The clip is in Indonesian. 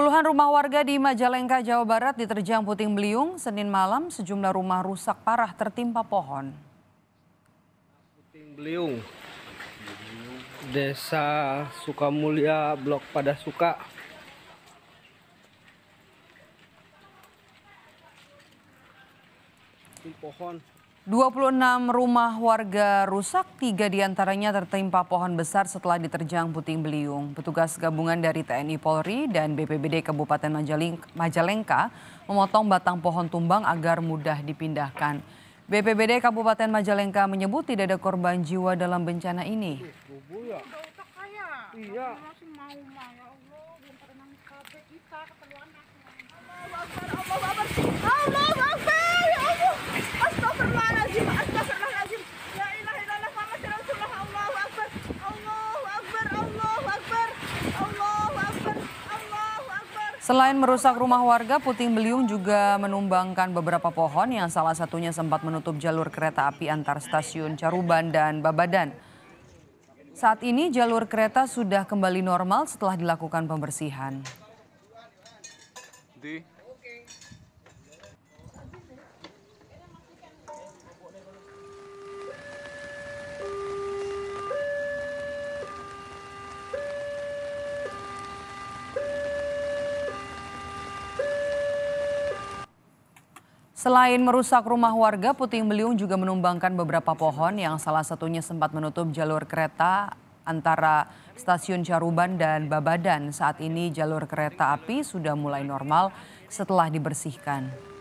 Puluhan rumah warga di Majalengka, Jawa Barat diterjang puting beliung. Senin malam sejumlah rumah rusak parah tertimpa pohon. Puting beliung, Desa Sukamulia, Blok Padasuka. Ini pohon 26 rumah warga rusak, tiga diantaranya tertimpa pohon besar setelah diterjang puting beliung. Petugas gabungan dari TNI Polri dan BPBD Kabupaten Majalengka memotong batang pohon tumbang agar mudah dipindahkan. BPBD Kabupaten Majalengka menyebut tidak ada korban jiwa dalam bencana ini. Iya. Selain merusak rumah warga, puting beliung juga menumbangkan beberapa pohon yang salah satunya sempat menutup jalur kereta api antar stasiun Caruban dan Babadan. Saat ini jalur kereta sudah kembali normal setelah dilakukan pembersihan. Selain merusak rumah warga, puting beliung juga menumbangkan beberapa pohon yang salah satunya sempat menutup jalur kereta antara stasiun Caruban dan Babadan. Saat ini jalur kereta api sudah mulai normal setelah dibersihkan.